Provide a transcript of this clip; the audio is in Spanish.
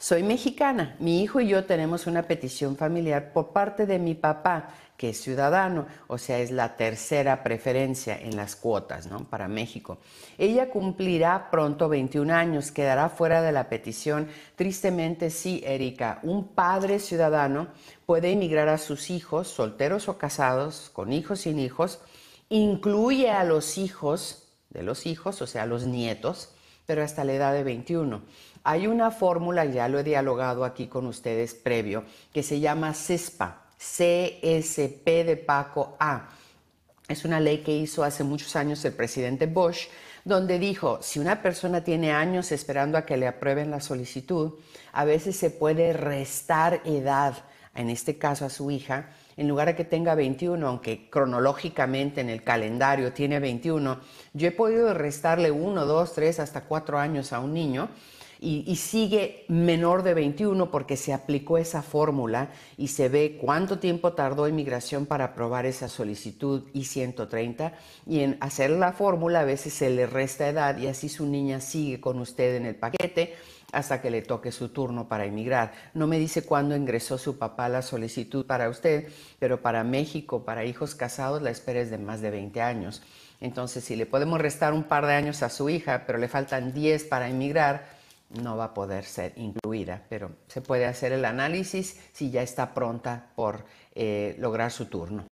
Soy mexicana, mi hijo y yo tenemos una petición familiar por parte de mi papá, que es ciudadano, o sea, es la tercera preferencia en las cuotas ¿no? para México. Ella cumplirá pronto 21 años, quedará fuera de la petición. Tristemente sí, Erika, un padre ciudadano puede emigrar a sus hijos, solteros o casados, con hijos sin hijos, incluye a los hijos de los hijos, o sea, a los nietos, pero hasta la edad de 21. Hay una fórmula, ya lo he dialogado aquí con ustedes previo, que se llama CESPA, CSP de Paco A. Es una ley que hizo hace muchos años el presidente Bush, donde dijo, si una persona tiene años esperando a que le aprueben la solicitud, a veces se puede restar edad en este caso a su hija, en lugar de que tenga 21, aunque cronológicamente en el calendario tiene 21, yo he podido restarle 1, 2, 3, hasta 4 años a un niño y, sigue menor de 21 porque se aplicó esa fórmula y se ve cuánto tiempo tardó inmigración para aprobar esa solicitud y 130 y en hacer la fórmula a veces se le resta edad y así su niña sigue con usted en el paquete hasta que le toque su turno para emigrar. No me dice cuándo ingresó su papá la solicitud para usted, pero para México, para hijos casados, la espera es de más de 20 años. Entonces, si le podemos restar un par de años a su hija, pero le faltan 10 para emigrar, no va a poder ser incluida, pero se puede hacer el análisis si ya está pronta por eh, lograr su turno.